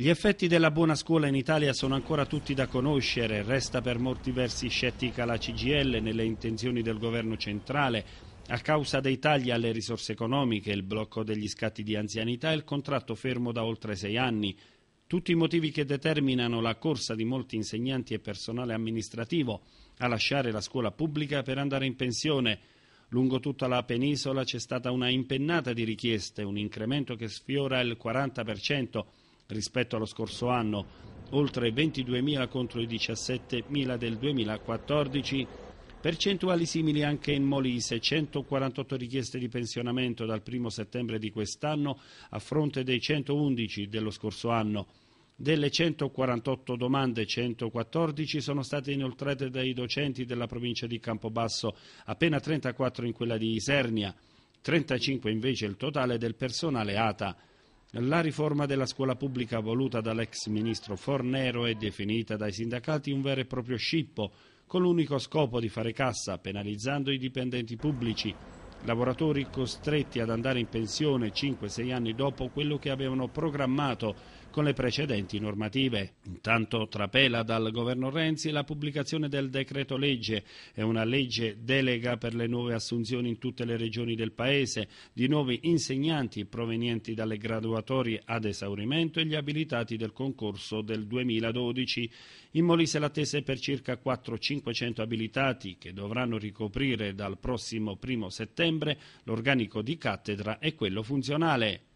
Gli effetti della buona scuola in Italia sono ancora tutti da conoscere, resta per molti versi scettica la CGL nelle intenzioni del governo centrale, a causa dei tagli alle risorse economiche, il blocco degli scatti di anzianità e il contratto fermo da oltre sei anni, tutti i motivi che determinano la corsa di molti insegnanti e personale amministrativo a lasciare la scuola pubblica per andare in pensione. Lungo tutta la penisola c'è stata una impennata di richieste, un incremento che sfiora il 40%, rispetto allo scorso anno, oltre 22.000 contro i 17.000 del 2014. Percentuali simili anche in Molise, 148 richieste di pensionamento dal 1 settembre di quest'anno a fronte dei 111 dello scorso anno. Delle 148 domande, 114 sono state inoltrate dai docenti della provincia di Campobasso, appena 34 in quella di Isernia, 35 invece il totale del personale ATA. La riforma della scuola pubblica voluta dall'ex ministro Fornero è definita dai sindacati un vero e proprio scippo, con l'unico scopo di fare cassa, penalizzando i dipendenti pubblici, lavoratori costretti ad andare in pensione 5-6 anni dopo quello che avevano programmato con le precedenti normative. Intanto trapela dal governo Renzi la pubblicazione del decreto legge. È una legge delega per le nuove assunzioni in tutte le regioni del Paese di nuovi insegnanti provenienti dalle graduatorie ad esaurimento e gli abilitati del concorso del 2012. In Molise l'attesa è per circa 4-500 abilitati che dovranno ricoprire dal prossimo 1 settembre l'organico di cattedra e quello funzionale.